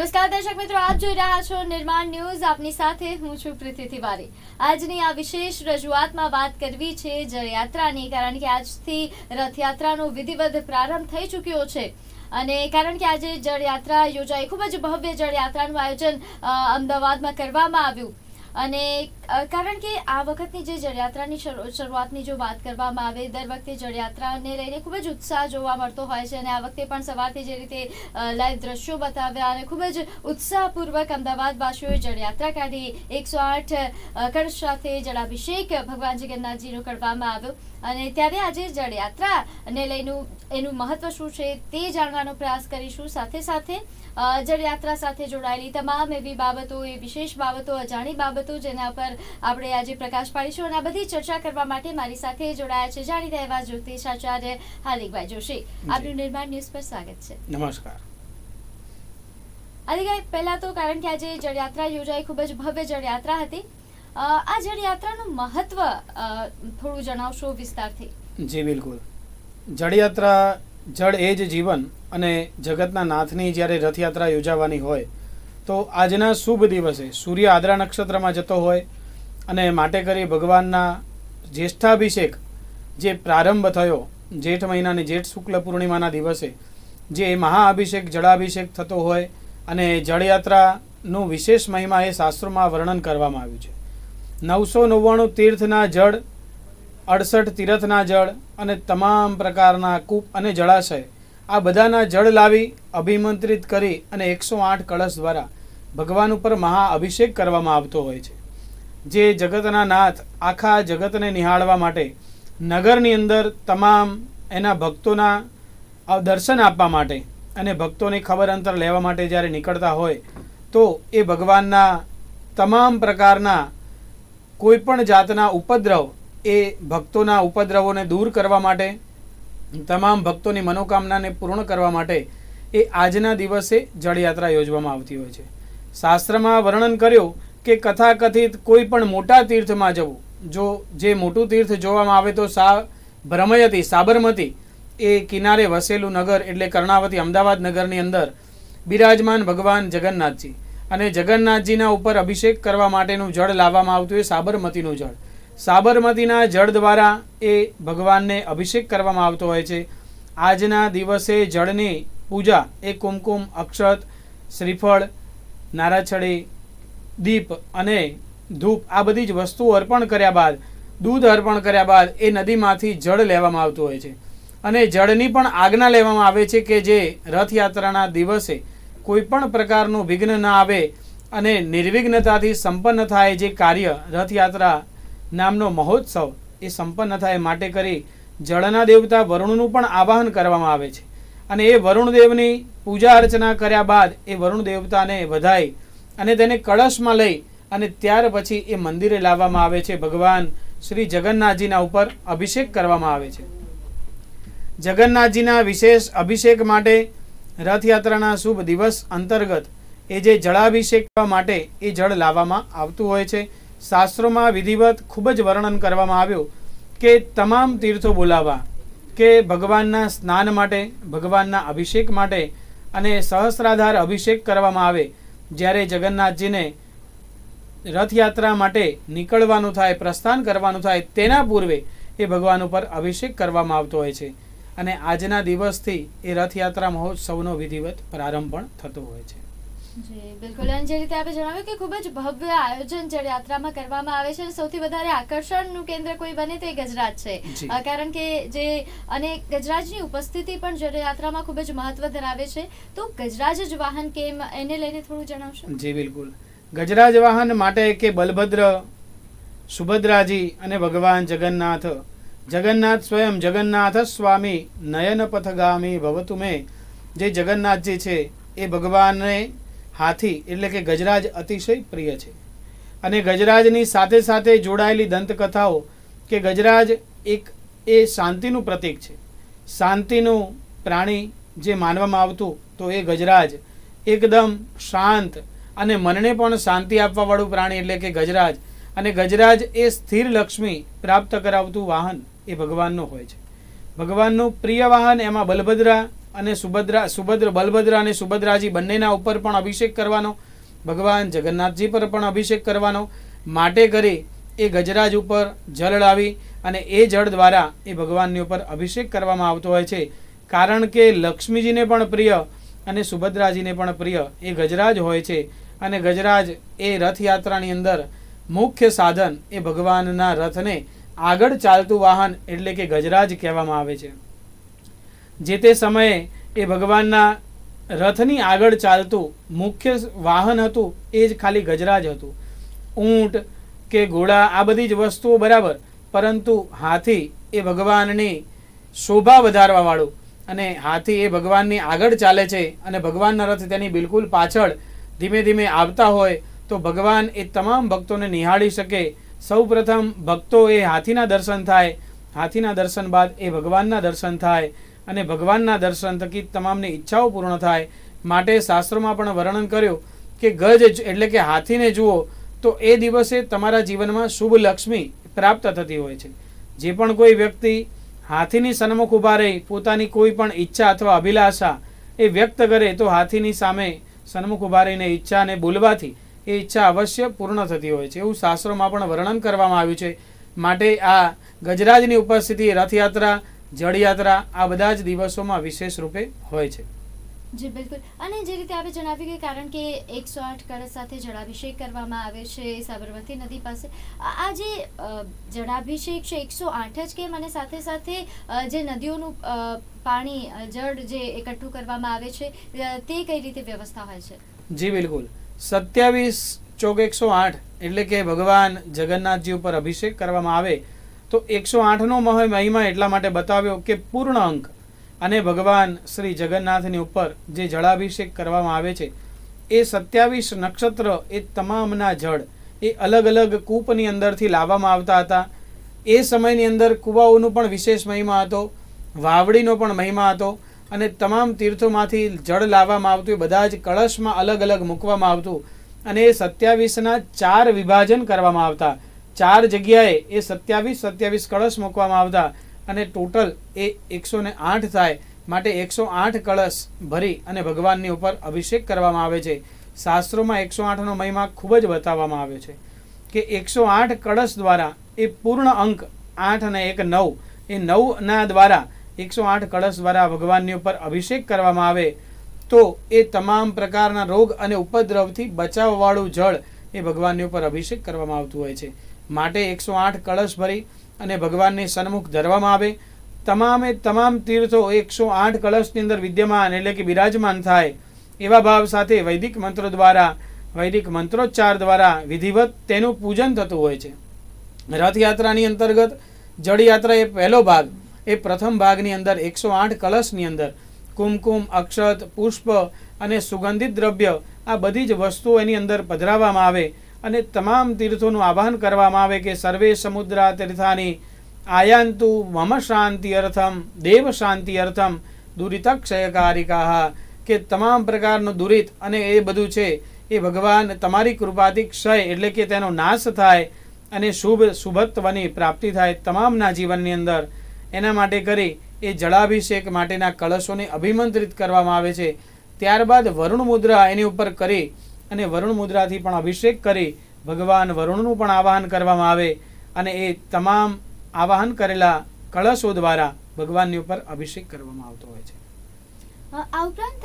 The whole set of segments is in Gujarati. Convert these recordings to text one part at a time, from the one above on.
નમસ્કાર દર્શક મિત્રો આપ જોઈ રહ્યા છો નિર્માણ ન્યૂઝ આપની સાથે હું છું પ્રીતિ તિવારી આજની આ વિશેષ રજૂઆતમાં વાત કરવી છે જળયાત્રાની કારણ કે આજથી રથયાત્રાનો વિધિવત પ્રારંભ થઈ ચૂક્યો છે અને કારણ કે આજે જળયાત્રા યોજાઈ ખૂબ જ ભવ્ય જળયાત્રાનું આયોજન અમદાવાદમાં કરવામાં આવ્યું અને કારણ કે આ વખતની જે જળયાત્રાની શરૂઆતની જો વાત કરવામાં આવે દર વખતે જળયાત્રાને લઈને ખૂબ જ ઉત્સાહ જોવા મળતો હોય છે અને આ વખતે પણ સવારથી જે રીતે લાઈવ દ્રશ્યો બતાવ્યા અને ખૂબ જ ઉત્સાહપૂર્વક અમદાવાદવાસીઓએ જળયાત્રા કાઢી એકસો આઠ કળશ સાથે જળાભિષેક ભગવાન જગન્નાથજીનો કરવામાં આવ્યો અને ત્યારે આજે જળયાત્રાને લઈને એનું મહત્વ શું છે તે જાણવાનો પ્રયાસ કરીશું સાથે સાથે જળયાત્રા સાથે જોડાયેલી તમામ એવી બાબતો એ વિશેષ બાબતો અજાણી બાબતો જેના પર આપણે આજે પ્રકાશ પાડીશું અને આ બધી ચર્ચા કરવા માટે મારી સાથે જોડાયા છે જાણીતા એવા જ્યોતિષ આચાર્ય હાર્દિકભાઈ જોશી આપનું નિર્માણ ન્યૂઝ પર સ્વાગત છે નમસ્કાર હાર્દિકભાઈ પહેલા તો કારણ કે આજે જળયાત્રા યોજાઈ ખૂબ જ ભવ્ય જળયાત્રા હતી આ જળયાત્રાનું મહત્વ થોડું જણાવશો વિસ્તારથી જી બિલકુલ જળયાત્રા જળ એ જ જીવન અને જગતના નાથની જ્યારે રથયાત્રા યોજાવાની હોય તો આજના શુભ દિવસે સૂર્ય આદરા નક્ષત્રમાં જતો હોય અને માટે કરી ભગવાનના જ્યેષ્ઠાભિષેક જે પ્રારંભ થયો જેઠ મહિનાની જેઠ શુક્લ પૂર્ણિમાના દિવસે જે મહાઅભિષેક જળાભિષેક થતો હોય અને જળયાત્રાનું વિશેષ મહિમા એ શાસ્ત્રોમાં વર્ણન કરવામાં આવ્યું છે નવસો નવ્વાણું તીર્થના જળ અડસઠ તીરથના જળ અને તમામ પ્રકારના કૂપ અને જળાશય આ બધાના જળ લાવી અભિમંત્રિત કરી અને એકસો આઠ કળશ દ્વારા ભગવાન ઉપર મહાઅભિષેક કરવામાં આવતો હોય છે જે જગતના નાથ આખા જગતને નિહાળવા માટે નગરની અંદર તમામ એના ભક્તોના દર્શન આપવા માટે અને ભક્તોની ખબર અંતર લેવા માટે જ્યારે નીકળતા હોય તો એ ભગવાનના તમામ પ્રકારના કોઈપણ જાતના ઉપદ્રવ એ ભક્તોના ઉપદ્રવોને દૂર કરવા માટે તમામ ભક્તોની મનોકામનાને પૂર્ણ કરવા માટે એ આજના દિવસે જળયાત્રા યોજવામાં આવતી હોય છે શાસ્ત્રમાં વર્ણન કર્યું કે કથાકથિત કોઈ પણ મોટા તીર્થમાં જવું જો જે મોટું તીર્થ જોવામાં આવે તો સા ભ્રમયતી સાબરમતી એ કિનારે વસેલું નગર એટલે કર્ણાવતી અમદાવાદ નગરની અંદર બિરાજમાન ભગવાન જગન્નાથજી અને જગન્નાથજીના ઉપર અભિષેક કરવા માટેનું જળ લાવવામાં આવતું એ સાબરમતીનું જળ સાબરમતીના જળ દ્વારા એ ભગવાનને અભિષેક કરવામાં આવતો હોય છે આજના દિવસે જળની પૂજા એ કુમકુમ અક્ષત શ્રીફળ નારાછડી દીપ અને ધૂપ આ બધી જ વસ્તુઓ અર્પણ કર્યા બાદ દૂધ અર્પણ કર્યા બાદ એ નદીમાંથી જળ લેવામાં આવતું હોય છે અને જળની પણ આજ્ઞા લેવામાં આવે છે કે જે રથયાત્રાના દિવસે કોઈ પણ પ્રકારનું વિઘ્ન ના આવે અને નિર્વિઘ્નતાથી સંપન્ન થાય જે કાર્ય રથયાત્રા નામનો મહોત્સવ એ સંપન્ન થાય માટે કરી જળના દેવતા વરુણનું પણ આવાહન કરવામાં આવે છે અને એ વરુણદેવની પૂજા અર્ચના કર્યા બાદ એ વરુણ દેવતાને વધાઈ અને તેને કળશમાં લઈ અને ત્યાર પછી એ મંદિરે લાવવામાં આવે છે ભગવાન શ્રી જગન્નાથજીના ઉપર અભિષેક કરવામાં આવે છે જગન્નાથજીના વિશેષ અભિષેક માટે રથયાત્રાના શુભ દિવસ અંતર્ગત એ જે જળાભિષેક માટે એ જળ લાવવામાં આવતું હોય છે શાસ્ત્રોમાં વિધિવત ખૂબ જ વર્ણન કરવામાં આવ્યું કે તમામ તીર્થો બોલાવવા કે ભગવાનના સ્નાન માટે ભગવાનના અભિષેક માટે અને સહસ્રાધાર અભિષેક કરવામાં આવે જ્યારે જગન્નાથજીને રથયાત્રા માટે નીકળવાનું થાય પ્રસ્થાન કરવાનું થાય તેના પૂર્વે એ ભગવાન ઉપર અભિષેક કરવામાં આવતો હોય છે અને આજના દિવસથી એ રથયાત્રા મહોત્સવનો વિધિવત પ્રારંભ પણ થતો હોય છે જી બિલકુલ અને જે રીતે આપણે જણાવ્યું કે ખૂબ જ ભવ્ય આયોજન જળ યાત્રામાં કરવામાં આવે છે સૌથી વધારે આકર્ષણનું કેન્દ્ર કોઈ બને તે ગુજરાત છે કારણ કે જે અને ગજરાજની ઉપસ્થિતિ પણ જળ યાત્રામાં ખૂબ જ મહત્વ ધરાવે છે તો ગજરાજ જ વાહન કેમ એને લઈને થોડું જણાવશો જી બિલકુલ ગજરાજ વાહન માટે કે બલભદ્ર સુભદ્રાજી અને ભગવાન જગન્નાથ જગન્નાથ સ્વયં જગન્નાથ સ્વામી નયનપથગામી ભવતુ મેં જે જગન્નાથજી છે એ ભગવાનને હાથી એટલે કે ગજરાજ અતિશય પ્રિય છે અને ગજરાજની સાથે સાથે જોડાયેલી દંતકથાઓ કે ગજરાજ એક એ શાંતિનું પ્રતીક છે શાંતિનું પ્રાણી જે માનવામાં આવતું તો એ ગજરાજ એકદમ શાંત અને મનને પણ શાંતિ આપવાવાળું પ્રાણી એટલે કે ગજરાજ અને ગજરાજ એ સ્થિર લક્ષ્મી પ્રાપ્ત કરાવતું વાહન એ ભગવાનનો હોય છે ભગવાનનું પ્રિય વાહન એમાં બલભદ્રા અને સુભદ્રા સુભદ્ર બલભદ્રા અને સુભદ્રાજી બંનેના ઉપર પણ અભિષેક કરવાનો ભગવાન જગન્નાથજી પર પણ અભિષેક કરવાનો માટે કરી એ ગજરાજ ઉપર જળ લાવી અને એ જળ દ્વારા એ ભગવાનની ઉપર અભિષેક કરવામાં આવતો હોય છે કારણ કે લક્ષ્મીજીને પણ પ્રિય અને સુભદ્રાજીને પણ પ્રિય એ ગજરાજ હોય છે અને ગજરાજ એ રથયાત્રાની અંદર મુખ્ય સાધન એ ભગવાનના રથને આગળ ચાલતું વાહન એટલે કે ગજરાજ કહેવામાં આવે છે જે તે સમયે એ ભગવાનના રથની આગળ ચાલતું મુખ્ય વાહન હતું એ જ ખાલી ગજરાજ હતું ઊંટ કે ઘોડા આ બધી જ વસ્તુઓ બરાબર પરંતુ હાથી એ ભગવાનની શોભા વધારવાવાળું અને હાથી એ ભગવાનની આગળ ચાલે છે અને ભગવાનના રથ તેની બિલકુલ પાછળ ધીમે ધીમે આવતા હોય તો ભગવાન એ તમામ ભક્તોને નિહાળી શકે સૌ પ્રથમ એ હાથીના દર્શન થાય હાથીના દર્શન બાદ એ ભગવાનના દર્શન થાય અને ભગવાનના દર્શન થકી તમામની ઈચ્છાઓ પૂર્ણ થાય માટે શાસ્ત્રોમાં પણ વર્ણન કર્યું કે ગજ એટલે કે હાથીને જુઓ તો એ દિવસે તમારા જીવનમાં શુભ લક્ષ્મી પ્રાપ્ત થતી હોય છે જે પણ કોઈ વ્યક્તિ હાથીની સન્મુખ ઊભા રહી પોતાની કોઈ પણ ઈચ્છા અથવા અભિલાષા એ વ્યક્ત કરે તો હાથીની સામે સન્મુખ ઊભા રહીને ઈચ્છાને બોલવાથી એ ઈચ્છા અવશ્ય પૂર્ણ થતી હોય છે એવું શાસ્ત્રોમાં પણ વર્ણન કરવામાં આવ્યું છે માટે આ ગજરાજની ઉપસ્થિતિ રથયાત્રા જળયાત્રા આ બધા જ દિવસોમાં વિશેષ રૂપે હોય છે જી બિલકુલ અને જે રીતે આપે જણાવ્યું કે કારણ કે એકસો આઠ કળશ સાથે જળાભિષેક કરવામાં આવે છે સાબરમતી નદી પાસે આ જે જળાભિષેક છે એકસો આઠ જ કેમ અને સાથે સાથે જે નદીઓનું પાણી જળ જે એકઠું કરવામાં આવે છે તે કઈ રીતે વ્યવસ્થા હોય છે જી બિલકુલ સત્યાવીસ ચોક એકસો આઠ એટલે કે ભગવાન જગન્નાથજી ઉપર અભિષેક કરવામાં આવે તો એકસો આઠનો મહિમા એટલા માટે બતાવ્યો કે પૂર્ણ અંક અને ભગવાન શ્રી જગન્નાથની ઉપર જે જળાભિષેક કરવામાં આવે છે એ સત્યાવીસ નક્ષત્ર એ તમામના જળ એ અલગ અલગ કૂપની અંદરથી લાવવામાં આવતા હતા એ સમયની અંદર કૂવાઓનો પણ વિશેષ મહિમા હતો વાવડીનો પણ મહિમા હતો અને તમામ તીર્થોમાંથી જળ લાવવામાં આવતું બધા જ કળશમાં અલગ અલગ મૂકવામાં આવતું અને એ સત્યાવીસના ચાર વિભાજન કરવામાં આવતા ચાર જગ્યાએ એ સત્યાવીસ સત્યાવીસ કળશ મૂકવામાં આવતા અને ટોટલ એ એકસો આઠ થાય માટે એકસો આઠ કળશ ભરી અને ભગવાનની ઉપર અભિષેક કરવામાં આવે છે શાસ્ત્રોમાં એકસો આઠનો મહિમા ખૂબ જ બતાવવામાં આવે છે કે એકસો આઠ કળશ દ્વારા એ પૂર્ણ અંક આઠ અને એક નવ એ નવના દ્વારા એકસો આઠ કળશ દ્વારા ભગવાનની ઉપર અભિષેક કરવામાં આવે તો એ તમામ પ્રકારના રોગ અને ઉપદ્રવથી બચાવવાળું જળ એ ભગવાનની ઉપર અભિષેક કરવામાં આવતું હોય છે માટે એકસો આઠ કળશ ભરી અને ભગવાનને સન્મુખ ધરવામાં આવે તમામે તમામ તીર્થો એકસો આઠ કળશની અંદર વિદ્યમાન એટલે કે બિરાજમાન થાય એવા ભાવ સાથે વૈદિક મંત્રો દ્વારા વૈદિક મંત્રોચ્ચાર દ્વારા વિધિવત તેનું પૂજન થતું હોય છે રથયાત્રાની અંતર્ગત જળયાત્રા એ પહેલો ભાગ એ પ્રથમ ભાગની અંદર એકસો આઠ કલશની અંદર કુમકુમ અક્ષત પુષ્પ અને સુગંધિત દ્રવ્ય આ બધી જ વસ્તુઓ એની અંદર પધરાવવામાં આવે અને તમામ તીર્થોનું આહ્વાન કરવામાં આવે કે સર્વે સમુદ્રા તીર્થાની આયાંતુ મમ શાંતિ અર્થમ દેવ શાંતિ અર્થમ દુરિતક્ષયકારિકા કે તમામ પ્રકારનું દુરિત અને એ બધું છે એ ભગવાન તમારી કૃપાથી ક્ષય એટલે કે તેનો નાશ થાય અને શુભ શુભત્વની પ્રાપ્તિ થાય તમામના જીવનની અંદર એના માટે કરી એ જળાભિષેક માટેના કળશોને અભિમંત્રિત કરવામાં આવે છે ત્યારબાદ વરુણ મુદ્રા એની ઉપર કરી અને વરુણ મુદ્રાથી પણ અભિષેક કરી ભગવાન વરુણનું પણ આવાહન કરવામાં આવે અને એ તમામ આવાહન કરેલા કળશો દ્વારા ભગવાનની ઉપર અભિષેક કરવામાં આવતો હોય છે આ ઉપરાંત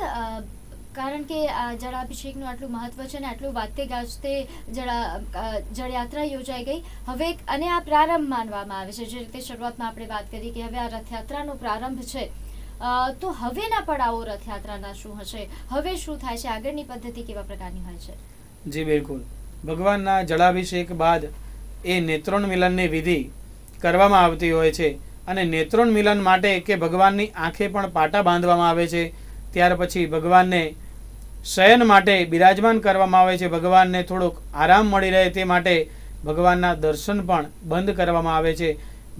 કારણ કે જળાભિષેકનું આટલું મહત્વ છે અને આટલું વાતે ગાજતે જળા જળયાત્રા યોજાઈ ગઈ હવે અને આ પ્રારંભ માનવામાં આવે છે જે રીતે શરૂઆતમાં આપણે વાત કરી કે હવે આ રથયાત્રાનો પ્રારંભ છે તો હવેના પડાવો રથયાત્રાના શું હશે હવે શું થાય છે આગળની પદ્ધતિ કેવા પ્રકારની હોય છે જી બિલકુલ ભગવાનના જળાભિષેક બાદ એ નેત્રોણ મિલનની વિધિ કરવામાં આવતી હોય છે અને નેત્રોણ મિલન માટે કે ભગવાનની આંખે પણ પાટા બાંધવામાં આવે છે ત્યાર પછી ભગવાનને શયન માટે બિરાજમાન કરવામાં આવે છે ભગવાનને થોડોક આરામ મળી રહે તે માટે ભગવાનના દર્શન પણ બંધ કરવામાં આવે છે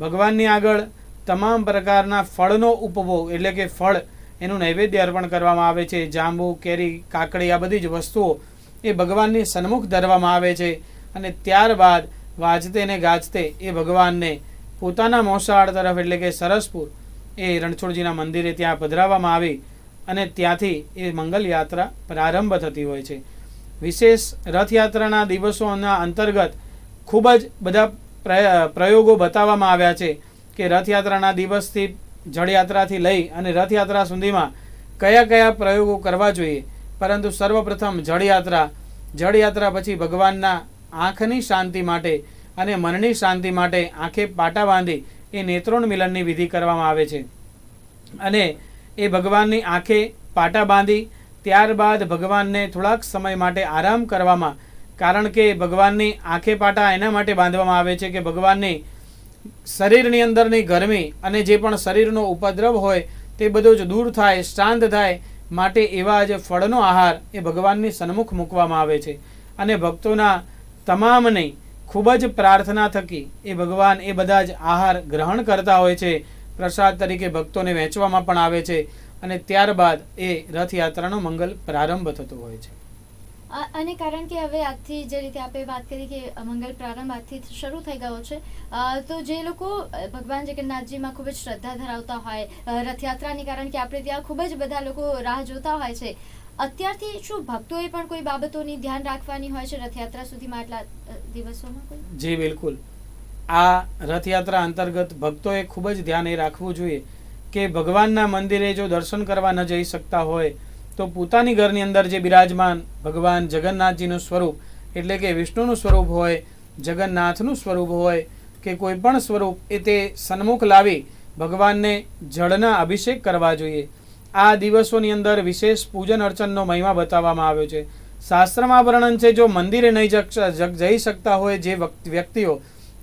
ભગવાનની આગળ તમામ પ્રકારના ફળનો ઉપભોગ એટલે કે ફળ એનું નૈવેદ્ય અર્પણ કરવામાં આવે છે જાંબુ કેરી કાકડી આ બધી જ વસ્તુઓ એ ભગવાનની સન્મુખ ધરવામાં આવે છે અને ત્યારબાદ વાજતે ને ગાજતે એ ભગવાનને પોતાના મોસાળ તરફ એટલે કે સરસપુર એ રણછોડજીના મંદિરે ત્યાં પધરાવવામાં આવી અને ત્યાંથી એ મંગલયાત્રા પ્રારંભ થતી હોય છે વિશેષ રથયાત્રાના દિવસોના અંતર્ગત ખૂબ જ બધા પ્રયોગો બતાવવામાં આવ્યા છે કે રથયાત્રાના દિવસથી જળયાત્રાથી લઈ અને રથયાત્રા સુધીમાં કયા કયા પ્રયોગો કરવા જોઈએ પરંતુ સર્વપ્રથમ જળયાત્રા જળયાત્રા પછી ભગવાનના આંખની શાંતિ માટે અને મનની શાંતિ માટે આંખે પાટા બાંધી એ મિલનની વિધિ કરવામાં આવે છે અને એ ભગવાનની આંખે પાટા બાંધી ત્યારબાદ ભગવાનને થોડાક સમય માટે આરામ કરવામાં કારણ કે ભગવાનની આંખે પાટા એના માટે બાંધવામાં આવે છે કે ભગવાનની શરીરની અંદરની ગરમી અને જે પણ શરીરનો ઉપદ્રવ હોય તે બધો જ દૂર થાય શાંત થાય માટે એવા જ ફળનો આહાર એ ભગવાનની સન્મુખ મૂકવામાં આવે છે અને ભક્તોના તમામને ખૂબ જ પ્રાર્થના થકી એ ભગવાન એ બધા જ આહાર ગ્રહણ કરતા હોય છે પ્રસાદ તરીકે ભક્તોને વહેંચવામાં પણ આવે છે અને ત્યારબાદ એ રથયાત્રાનો મંગલ પ્રારંભ થતો હોય છે અને કારણ કે હવે આજથી જે રીતે આપણે વાત કરી કે મંગલ પ્રારંભ આજથી શરૂ થઈ ગયો છે તો જે લોકો ભગવાન જગન્નાથજીમાં ખૂબ જ શ્રદ્ધા ધરાવતા હોય રથયાત્રાને કારણ કે આપણે ત્યાં ખૂબ જ બધા લોકો રાહ જોતા હોય છે અત્યારથી શું ભક્તોએ પણ કોઈ બાબતોની ધ્યાન રાખવાની હોય છે રથયાત્રા સુધીમાં આટલા દિવસોમાં જી બિલકુલ આ રથયાત્રા અંતર્ગત ભક્તોએ ખૂબ જ ધ્યાન એ રાખવું જોઈએ કે ભગવાનના મંદિરે જો દર્શન કરવા ન જઈ શકતા હોય તો પોતાની ઘરની અંદર જે બિરાજમાન ભગવાન જગન્નાથજીનું સ્વરૂપ એટલે કે વિષ્ણુનું સ્વરૂપ હોય જગન્નાથનું સ્વરૂપ હોય કે કોઈ પણ સ્વરૂપ એ તે સન્મુખ લાવી ભગવાનને જળના અભિષેક કરવા જોઈએ આ દિવસોની અંદર વિશેષ પૂજન અર્ચનનો મહિમા બતાવવામાં આવ્યો છે શાસ્ત્રમાં વર્ણન છે જો મંદિરે નહીં જઈ શકતા હોય જે વ્યક્તિઓ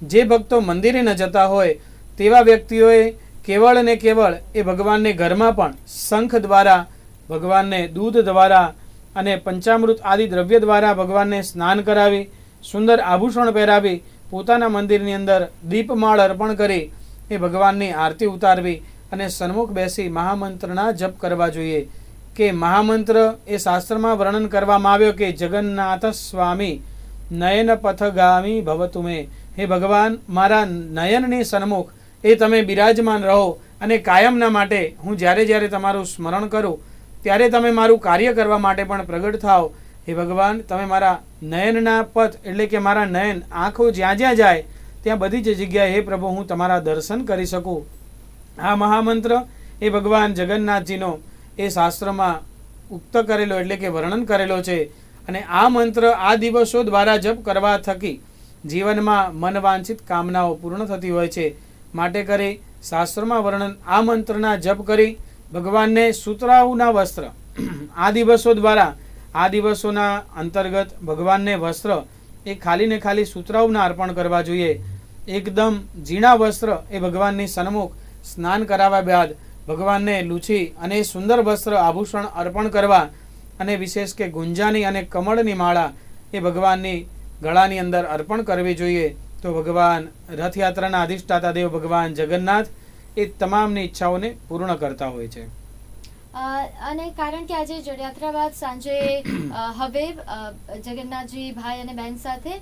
જે ભક્તો મંદિરે ન જતા હોય તેવા વ્યક્તિઓએ કેવળ ને કેવળ એ ભગવાનને ઘરમાં પણ શંખ દ્વારા ભગવાનને દૂધ દ્વારા અને પંચામૃત આદિ દ્રવ્ય દ્વારા ભગવાનને સ્નાન કરાવી સુંદર આભૂષણ પહેરાવી પોતાના મંદિરની અંદર દીપમાળ અર્પણ કરી એ ભગવાનની આરતી ઉતારવી અને સન્મુખ બેસી મહામંત્રના જપ કરવા જોઈએ કે મહામંત્ર એ શાસ્ત્રમાં વર્ણન કરવામાં આવ્યો કે જગન્નાથ સ્વામી નયન પથગામી ભવતુમે હે ભગવાન મારા નયનની સન્મુખ એ તમે બિરાજમાન રહો અને કાયમના માટે હું જ્યારે જ્યારે તમારું સ્મરણ કરું ત્યારે તમે મારું કાર્ય કરવા માટે પણ પ્રગટ થાઓ હે ભગવાન તમે મારા નયનના પથ એટલે કે મારા નયન આંખો જ્યાં જ્યાં જાય ત્યાં બધી જ જગ્યાએ હે પ્રભુ હું તમારા દર્શન કરી શકું આ મહામંત્ર એ ભગવાન જગન્નાથજીનો એ શાસ્ત્રમાં ઉક્ત કરેલો એટલે કે વર્ણન કરેલો છે અને આ મંત્ર આ દિવસો દ્વારા જપ કરવા થકી જીવનમાં મનવાંછિત કામનાઓ પૂર્ણ થતી હોય છે માટે કરી શાસ્ત્રમાં વર્ણન આ મંત્રના જપ કરી ભગવાનને સૂતરાઉના વસ્ત્ર આ દિવસો દ્વારા આ દિવસોના અંતર્ગત ભગવાનને વસ્ત્ર એ ખાલીને ખાલી સૂતરાઉના અર્પણ કરવા જોઈએ એકદમ ઝીણા વસ્ત્ર એ ભગવાનની સન્મુખ સ્નાન કરાવ્યા બાદ ભગવાનને લૂછી અને સુંદર વસ્ત્ર આભૂષણ અર્પણ કરવા અને વિશેષ કે ગુંજાની અને કમળની માળા એ ભગવાનની ગળાની અંદર અર્પણ કરવી જોઈએ તો ભગવાન રથયાત્રાના અધિષ્ઠાતા દેવ ભગવાન જગન્નાથ એ તમામની ઈચ્છાઓને પૂર્ણ કરતા હોય છે અને કારણ કે આજે જળયાત્રા બાદ સાંજે હવે જગન્નાથજી ભાઈ અને બહેન સાથે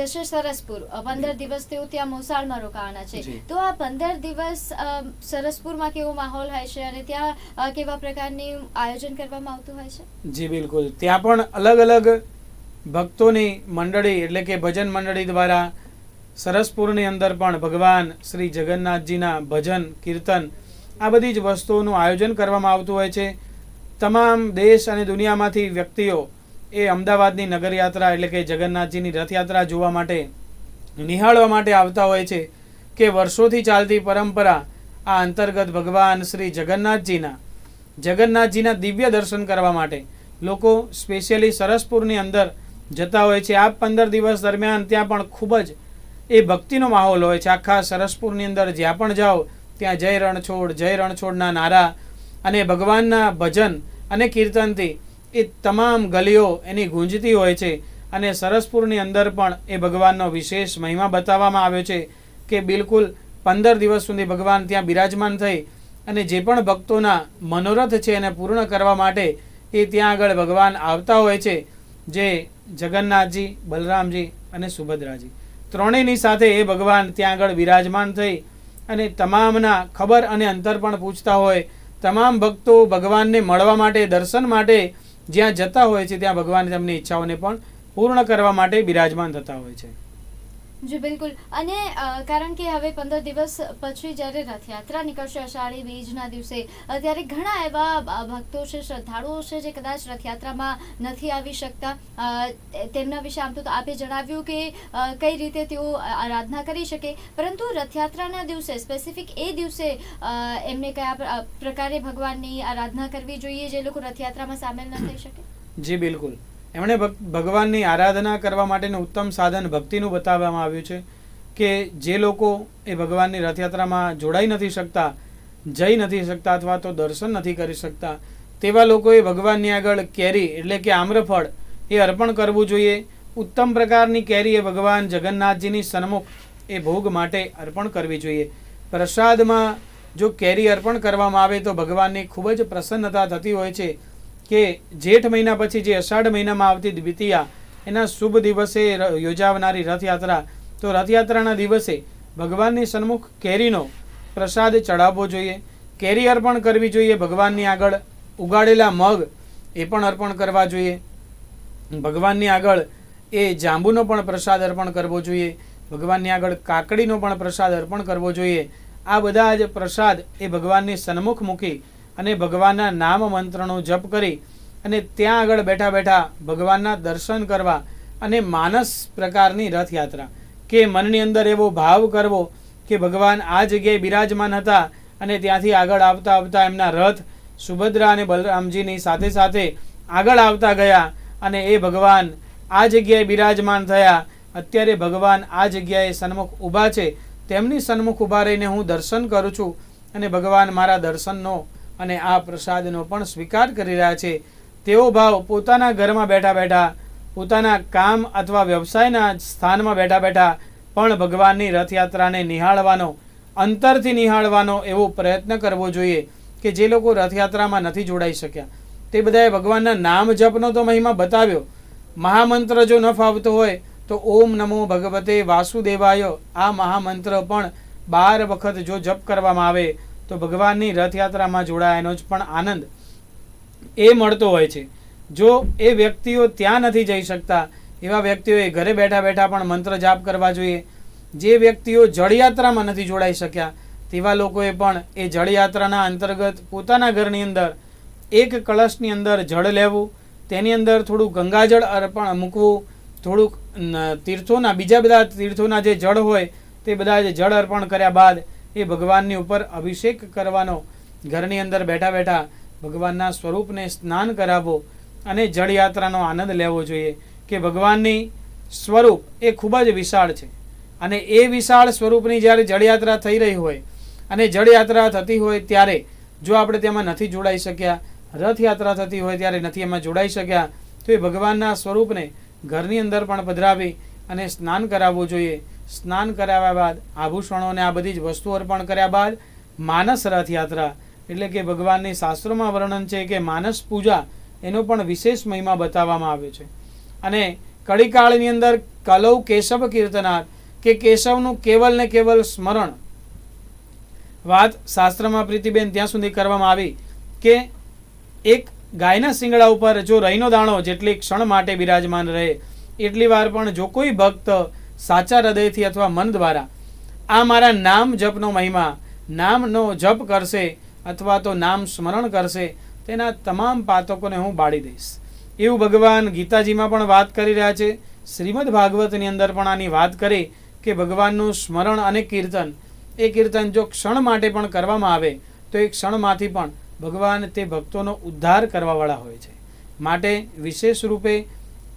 જશે સરસપુર પંદર દિવસ તેઓ ત્યાં મોસાળમાં રોકાવાના છે તો આ પંદર દિવસ સરસપુરમાં કેવો માહોલ હોય છે અને ત્યાં કેવા પ્રકારની આયોજન કરવામાં આવતું હોય છે જી બિલકુલ ત્યાં પણ અલગ અલગ ભક્તોની મંડળી એટલે કે ભજન મંડળી દ્વારા સરસપુરની અંદર પણ ભગવાન શ્રી જગન્નાથજીના ભજન કીર્તન આ બધી જ વસ્તુઓનું આયોજન કરવામાં આવતું હોય છે તમામ દેશ અને દુનિયામાંથી વ્યક્તિઓ એ અમદાવાદની નગરયાત્રા એટલે કે જગન્નાથજીની રથયાત્રા જોવા માટે નિહાળવા માટે આવતા હોય છે કે વર્ષોથી ચાલતી પરંપરા આ અંતર્ગત ભગવાન શ્રી જગન્નાથજીના જગન્નાથજીના દિવ્ય દર્શન કરવા માટે લોકો સ્પેશિયલી સરસપુરની અંદર જતા હોય છે આ પંદર દિવસ દરમિયાન ત્યાં પણ ખૂબ જ એ ભક્તિનો માહોલ હોય છે આખા સરસપુરની અંદર જ્યાં પણ જાઓ ત્યાં જય રણછોડ જય રણછોડના નારા અને ભગવાનના ભજન અને કીર્તનથી એ તમામ ગલીઓ એની ગુંજતી હોય છે અને સરસપુરની અંદર પણ એ ભગવાનનો વિશેષ મહિમા બતાવવામાં આવ્યો છે કે બિલકુલ પંદર દિવસ સુધી ભગવાન ત્યાં બિરાજમાન થઈ અને જે પણ ભક્તોના મનોરથ છે એને પૂર્ણ કરવા માટે એ ત્યાં આગળ ભગવાન આવતા હોય છે જે જગન્નાથજી બલરામજી અને સુભદ્રાજી ત્રણેયની સાથે એ ભગવાન ત્યાં આગળ વિરાજમાન થઈ અને તમામના ખબર અને અંતર પણ પૂછતા હોય તમામ ભક્તો ભગવાનને મળવા માટે દર્શન માટે જ્યાં જતા હોય છે ત્યાં ભગવાન તેમની ઈચ્છાઓને પણ પૂર્ણ કરવા માટે બિરાજમાન થતા હોય છે જી બિલકુલ અને કારણ કે હવે પંદર દિવસ પછી જ્યારે રથયાત્રા નીકળશે અષાઢી બીજના દિવસે ત્યારે ઘણા એવા ભક્તો છે શ્રદ્ધાળુઓ છે જે કદાચ રથયાત્રામાં નથી આવી શકતા તેમના વિશે આમ તો આપે જણાવ્યું કે કઈ રીતે તેઓ આરાધના કરી શકે પરંતુ રથયાત્રાના દિવસે સ્પેસિફિક એ દિવસે એમને કયા પ્રકારે ભગવાનની આરાધના કરવી જોઈએ જે લોકો રથયાત્રામાં સામેલ ન થઈ શકે જી બિલકુલ એમણે ભગવાનની આરાધના કરવા માટેનું ઉત્તમ સાધન ભક્તિનું બતાવવામાં આવ્યું છે કે જે લોકો એ ભગવાનની રથયાત્રામાં જોડાઈ નથી શકતા જઈ નથી શકતા અથવા તો દર્શન નથી કરી શકતા તેવા લોકોએ ભગવાનની આગળ કેરી એટલે કે આમ્રફળ એ અર્પણ કરવું જોઈએ ઉત્તમ પ્રકારની કેરી એ ભગવાન જગન્નાથજીની સન્મુખ એ ભોગ માટે અર્પણ કરવી જોઈએ પ્રસાદમાં જો કેરી અર્પણ કરવામાં આવે તો ભગવાનની ખૂબ જ પ્રસન્નતા થતી હોય છે કે જેઠ મહિના પછી જે અષાઢ મહિનામાં આવતી દ્વિતીયા એના શુભ દિવસે યોજાવનારી રથયાત્રા તો રથયાત્રાના દિવસે ભગવાનની સન્મુખ કેરીનો પ્રસાદ ચડાવવો જોઈએ કેરી અર્પણ કરવી જોઈએ ભગવાનની આગળ ઉગાડેલા મગ એ પણ અર્પણ કરવા જોઈએ ભગવાનની આગળ એ જાંબુનો પણ પ્રસાદ અર્પણ કરવો જોઈએ ભગવાનની આગળ કાકડીનો પણ પ્રસાદ અર્પણ કરવો જોઈએ આ બધા જ પ્રસાદ એ ભગવાનની સન્મુખ મૂકી અને ભગવાનના નામ મંત્રનો જપ કરી અને ત્યાં આગળ બેઠા બેઠા ભગવાનના દર્શન કરવા અને માનસ પ્રકારની રથયાત્રા કે મનની અંદર એવો ભાવ કરવો કે ભગવાન આ જગ્યાએ બિરાજમાન હતા અને ત્યાંથી આગળ આવતા આવતા એમના રથ સુભદ્રા અને બલરામજીની સાથે સાથે આગળ આવતા ગયા અને એ ભગવાન આ જગ્યાએ બિરાજમાન થયા અત્યારે ભગવાન આ જગ્યાએ સન્મુખ ઊભા છે તેમની સન્મુખ ઊભા રહીને હું દર્શન કરું છું અને ભગવાન મારા દર્શનનો અને આ પ્રસાદનો પણ સ્વીકાર કરી રહ્યા છે તેઓ ભાવ પોતાના ઘરમાં બેઠા બેઠા પોતાના કામ અથવા વ્યવસાયના સ્થાનમાં બેઠા બેઠા પણ ભગવાનની રથયાત્રાને નિહાળવાનો અંતરથી નિહાળવાનો એવો પ્રયત્ન કરવો જોઈએ કે જે લોકો રથયાત્રામાં નથી જોડાઈ શક્યા તે બધાએ ભગવાનના નામ જપનો તો મહિમા બતાવ્યો મહામંત્ર જો ન ફાવતો હોય તો ઓમ નમો ભગવતે વાસુદેવાય આ મહામંત્ર પણ બાર વખત જો જપ કરવામાં આવે તો ભગવાનની રથયાત્રામાં જોડાયાનો જ પણ આનંદ એ મળતો હોય છે જો એ વ્યક્તિઓ ત્યાં નથી જઈ શકતા એવા વ્યક્તિઓએ ઘરે બેઠા બેઠા પણ મંત્ર જાપ કરવા જોઈએ જે વ્યક્તિઓ જળયાત્રામાં નથી જોડાઈ શક્યા તેવા લોકોએ પણ એ જળયાત્રાના અંતર્ગત પોતાના ઘરની અંદર એક કળશની અંદર જળ લેવું તેની અંદર થોડું ગંગાજળ અર્પણ મૂકવું થોડુંક તીર્થોના બીજા બધા તીર્થોના જે જળ હોય તે બધા જળ અર્પણ કર્યા બાદ એ ભગવાનની ઉપર અભિષેક કરવાનો ઘરની અંદર બેઠા બેઠા ભગવાનના સ્વરૂપને સ્નાન કરાવવો અને જળયાત્રાનો આનંદ લેવો જોઈએ કે ભગવાનની સ્વરૂપ એ ખૂબ જ વિશાળ છે અને એ વિશાળ સ્વરૂપની જ્યારે જળયાત્રા થઈ રહી હોય અને જળયાત્રા થતી હોય ત્યારે જો આપણે તેમાં નથી જોડાઈ શક્યા રથયાત્રા થતી હોય ત્યારે નથી એમાં જોડાઈ શક્યા તો એ ભગવાનના સ્વરૂપને ઘરની અંદર પણ પધરાવી અને સ્નાન કરાવવું જોઈએ સ્નાન કરાવ્યા બાદ આભૂષણોને આ બધી જ વસ્તુ અર્પણ કર્યા બાદ માનસ રથયાત્રા એટલે કે ભગવાનની શાસ્ત્રોમાં વર્ણન છે કે માનસ પૂજા એનો પણ વિશેષ મહિમા બતાવવામાં આવે છે અને કળીકાળની અંદર કલવ કેશવ કીર્તનાર કે કેશવનું કેવલ ને કેવલ સ્મરણ વાત શાસ્ત્રમાં પ્રીતિબેન ત્યાં સુધી કરવામાં આવી કે એક ગાયના શિંગડા ઉપર જો રહીનો દાણો જેટલી ક્ષણ માટે બિરાજમાન રહે એટલી વાર પણ જો કોઈ ભક્ત સાચા હૃદયથી અથવા મન દ્વારા આ મારા નામ જપનો મહિમા નામનો જપ કરશે અથવા તો નામ સ્મરણ કરશે તેના તમામ પાતકોને હું બાળી દઈશ એવું ભગવાન ગીતાજીમાં પણ વાત કરી રહ્યા છે શ્રીમદ ભાગવતની અંદર પણ આની વાત કરી કે ભગવાનનું સ્મરણ અને કીર્તન એ કીર્તન જો ક્ષણ માટે પણ કરવામાં આવે તો એ ક્ષણમાંથી પણ ભગવાન તે ભક્તોનો ઉદ્ધાર કરવાવાળા હોય છે માટે વિશેષ રૂપે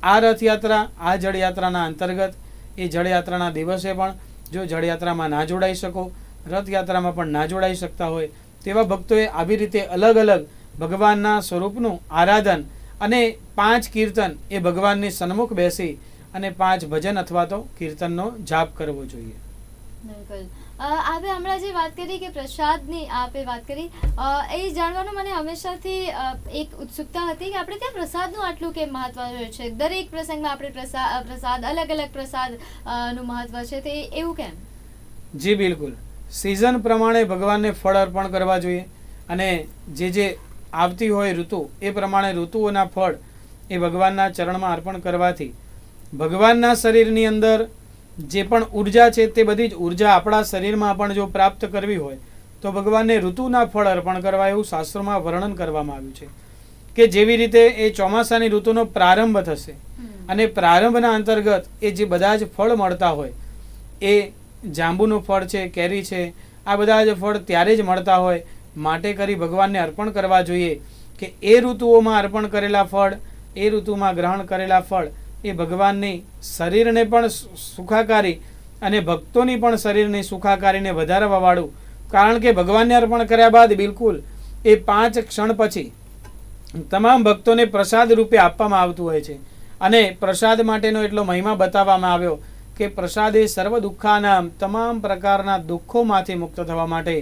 આ રથયાત્રા આ જળયાત્રાના અંતર્ગત એ જળયાત્રાના દિવસે પણ જો જળયાત્રામાં ના જોડાઈ શકો રથયાત્રામાં પણ ના જોડાઈ શકતા હોય તેવા ભક્તોએ આવી રીતે અલગ અલગ ભગવાનના સ્વરૂપનું આરાધન અને પાંચ કીર્તન એ ભગવાનની સન્મુખ બેસી અને પાંચ ભજન અથવા તો કીર્તનનો જાપ કરવો જોઈએ બિલકુલ આપે હમણાં જે વાત કરી કે પ્રસાદની આપે વાત કરી એ જાણવાનું મને હંમેશાથી એક ઉત્સુકતા હતી કે આપણે ત્યાં પ્રસાદનું આટલું કેમ મહત્વ છે દરેક પ્રસંગમાં આપણે પ્રસાદ પ્રસાદ અલગ અલગ પ્રસાદ નું મહત્વ છે તે એવું કેમ જી બિલકુલ સિઝન પ્રમાણે ભગવાનને ફળ અર્પણ કરવા જોઈએ અને જે જે આવતી હોય ઋતુ એ પ્રમાણે ઋતુઓના ફળ એ ભગવાનના ચરણમાં અર્પણ કરવાથી ભગવાનના શરીરની અંદર જે પણ ઉર્જા છે તે બધી જ ઉર્જા આપણા શરીરમાં પણ જો પ્રાપ્ત કરવી હોય તો ભગવાનને ઋતુના ફળ અર્પણ કરવા એવું શાસ્ત્રોમાં વર્ણન કરવામાં આવ્યું છે કે જેવી રીતે એ ચોમાસાની ઋતુનો પ્રારંભ થશે અને પ્રારંભના અંતર્ગત એ જે બધા જ ફળ મળતા હોય એ જાંબુનું ફળ છે કેરી છે આ બધા જ ફળ ત્યારે જ મળતા હોય માટે કરી ભગવાનને અર્પણ કરવા જોઈએ કે એ ઋતુઓમાં અર્પણ કરેલા ફળ એ ઋતુમાં ગ્રહણ કરેલા ફળ એ ભગવાનની શરીરને પણ સુખાકારી અને ભક્તોની પણ શરીરની સુખાકારીને વધારવાવાળું કારણ કે ભગવાનને અર્પણ કર્યા બાદ બિલકુલ એ પાંચ ક્ષણ પછી તમામ ભક્તોને પ્રસાદ રૂપે આપવામાં આવતું હોય છે અને પ્રસાદ માટેનો એટલો મહિમા બતાવવામાં આવ્યો કે પ્રસાદ એ સર્વ દુઃખાના તમામ પ્રકારના દુઃખોમાંથી મુક્ત થવા માટે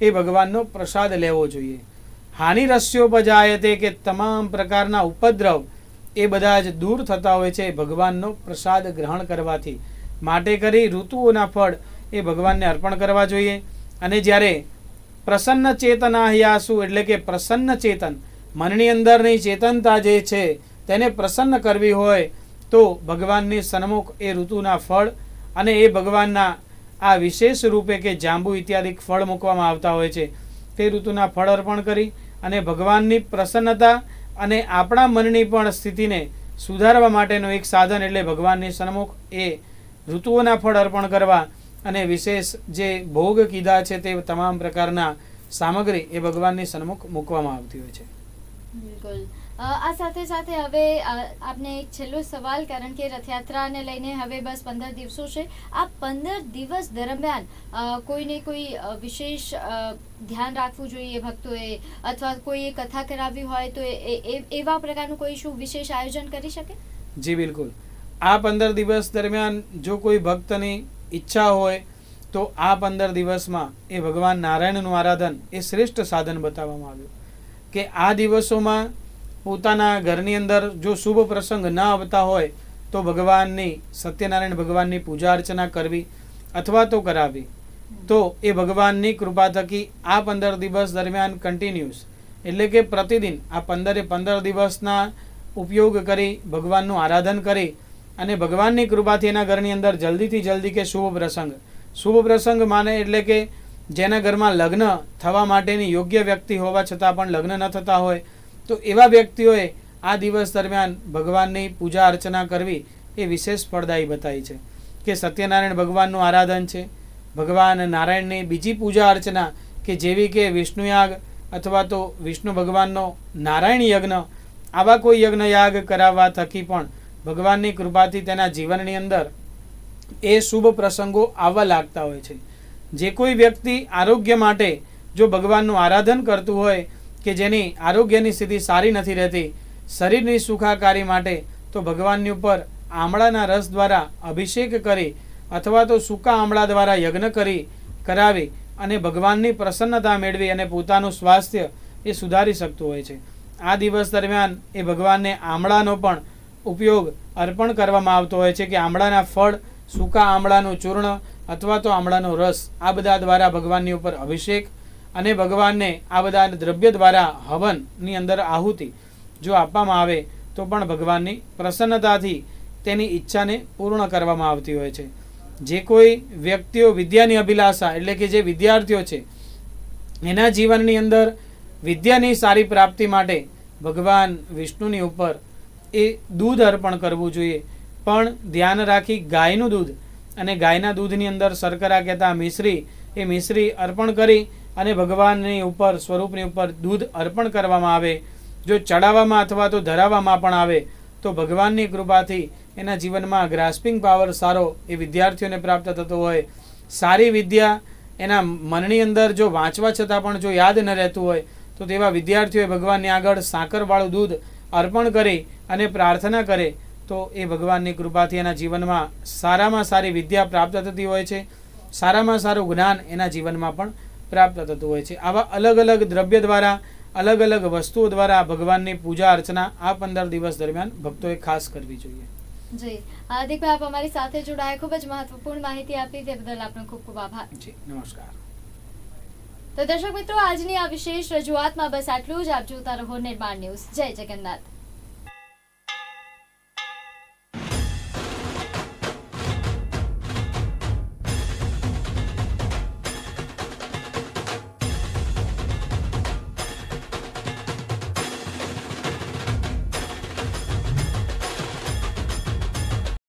એ ભગવાનનો પ્રસાદ લેવો જોઈએ હાનિ રસ્યો પજાયતે કે તમામ પ્રકારના ઉપદ્રવ એ બધા જ દૂર થતા હોય છે ભગવાનનો પ્રસાદ ગ્રહણ કરવાથી માટે કરી ઋતુઓના ફળ એ ભગવાનને અર્પણ કરવા જોઈએ અને જ્યારે પ્રસન્ન ચેતન ચેતનાહ્યાસુ એટલે કે પ્રસન્ન ચેતન મનની અંદરની ચેતનતા જે છે તેને પ્રસન્ન કરવી હોય તો ભગવાનની સન્મુખ એ ઋતુના ફળ અને એ ભગવાનના આ વિશેષ રૂપે કે જાંબુ ઇત્યાદિક ફળ મૂકવામાં આવતા હોય છે તે ઋતુના ફળ અર્પણ કરી અને ભગવાનની પ્રસન્નતા અને આપણા મનની પણ સ્થિતિને સુધારવા માટેનું એક સાધન એટલે ભગવાનની સન્મુખ એ ઋતુઓના ફળ અર્પણ કરવા અને વિશેષ જે ભોગ કીધા છે તે તમામ પ્રકારના સામગ્રી એ ભગવાનની સન્મુખ મૂકવામાં આવતી હોય છે બિલકુલ આ સાથે સાથે હવે આપને એક છેલ્લો સવાલ કારણ કે રથયાત્રાને લઈને હવે બસ પંદર દિવસો છે આ પંદર દિવસ દરમિયાન કોઈને કોઈ વિશેષ ધ્યાન રાખવું જોઈએ ભક્તોએ અથવા કોઈએ કથા કરાવવી હોય તો એવા પ્રકારનું કોઈ શું વિશેષ આયોજન કરી શકે જી બિલકુલ આ પંદર દિવસ દરમિયાન જો કોઈ ભક્તની ઈચ્છા હોય તો આ પંદર દિવસમાં એ ભગવાન નારાયણનું આરાધન એ શ્રેષ્ઠ સાધન બતાવવામાં આવ્યું કે આ દિવસોમાં પોતાના ઘરની અંદર જો શુભ પ્રસંગ ન આવતા હોય તો ભગવાનની સત્યનારાયણ ભગવાનની પૂજા અર્ચના કરવી અથવા તો કરાવી તો એ ભગવાનની કૃપા થકી આ પંદર દિવસ દરમિયાન કન્ટિન્યુઅસ એટલે કે પ્રતિદિન આ પંદરે પંદર દિવસના ઉપયોગ કરી ભગવાનનું આરાધન કરી અને ભગવાનની કૃપાથી એના ઘરની અંદર જલ્દીથી જલ્દી કે શુભ પ્રસંગ શુભ પ્રસંગ માને એટલે કે જેના ઘરમાં લગ્ન થવા માટેની યોગ્ય વ્યક્તિ હોવા છતાં પણ લગ્ન ન થતા હોય તો એવા વ્યક્તિઓએ આ દિવસ દરમિયાન ભગવાનની પૂજા અર્ચના કરવી એ વિશેષ ફળદાયી બતાવી છે કે સત્યનારાયણ ભગવાનનું આરાધન છે ભગવાન નારાયણની બીજી પૂજા અર્ચના કે જેવી કે વિષ્ણુયાગ અથવા તો વિષ્ણુ ભગવાનનો નારાયણ યજ્ઞ આવા કોઈ યજ્ઞયાગ કરાવવા થકી પણ ભગવાનની કૃપાથી તેના જીવનની અંદર એ શુભ પ્રસંગો આવવા લાગતા હોય છે જે કોઈ વ્યક્તિ આરોગ્ય માટે જો ભગવાનનું આરાધન કરતું હોય કે જેની આરોગ્યની સ્થિતિ સારી નથી રહેતી શરીરની સુખાકારી માટે તો ભગવાનની ઉપર આમળાના રસ દ્વારા અભિષેક કરી અથવા તો સૂકા આમળા દ્વારા યજ્ઞ કરી કરાવી અને ભગવાનની પ્રસન્નતા મેળવી અને પોતાનું સ્વાસ્થ્ય એ સુધારી શકતું હોય છે આ દિવસ દરમિયાન એ ભગવાનને આમળાનો પણ ઉપયોગ અર્પણ કરવામાં આવતો હોય છે કે આમળાના ફળ સૂકા આમળાનું ચૂર્ણ અથવા તો આમળાનો રસ આ બધા દ્વારા ભગવાનની ઉપર અભિષેક અને ભગવાનને આ બધા દ્રવ્ય દ્વારા હવનની અંદર આહુતિ જો આપવામાં આવે તો પણ ભગવાનની પ્રસન્નતાથી તેની ઈચ્છાને પૂર્ણ કરવામાં આવતી હોય છે જે કોઈ વ્યક્તિઓ વિદ્યાની અભિલાષા એટલે કે જે વિદ્યાર્થીઓ છે એના જીવનની અંદર વિદ્યાની સારી પ્રાપ્તિ માટે ભગવાન વિષ્ણુની ઉપર એ દૂધ અર્પણ કરવું જોઈએ પણ ધ્યાન રાખી ગાયનું દૂધ અને ગાયના દૂધની અંદર શર્કરા કહેતા મિશ્રી એ મિશ્રી અર્પણ કરી અને ભગવાનની ઉપર સ્વરૂપની ઉપર દૂધ અર્પણ કરવામાં આવે જો ચડાવવામાં અથવા તો ધરાવવામાં પણ આવે તો ભગવાનની કૃપાથી એના જીવનમાં ગ્રાસ્પિંગ પાવર સારો એ વિદ્યાર્થીઓને પ્રાપ્ત થતો હોય સારી વિદ્યા એના મનની અંદર જો વાંચવા છતાં પણ જો યાદ ન રહેતું હોય તો તેવા વિદ્યાર્થીઓએ ભગવાનની આગળ સાકરવાળું દૂધ અર્પણ કરી અને પ્રાર્થના કરે તો એ ભગવાનની કૃપાથી એના જીવનમાં સારામાં સારી વિદ્યા પ્રાપ્ત થતી હોય છે સારામાં સારું જ્ઞાન એના જીવનમાં પણ પ્રાપ્ત થતું હોય છે આવા અલગ અલગ દ્રવ્ય દ્વારા અલગ અલગ વસ્તુઓ દ્વારા ભગવાનની પૂજા અર્ચના આ પંદર દિવસ દરમિયાન ભક્તોએ ખાસ કરવી જોઈએ જી હાર્દિકભાઈ આપ અમારી સાથે જોડાયા ખૂબ જ મહત્વપૂર્ણ માહિતી આપી તે બદલ આપનો ખૂબ ખૂબ આભાર જી નમસ્કાર તો દર્શક મિત્રો આજની આ વિશેષ રજૂઆતમાં બસ આટલું જ આપ જોતા રહો નિર્માણ ન્યૂઝ જય જગન્નાથ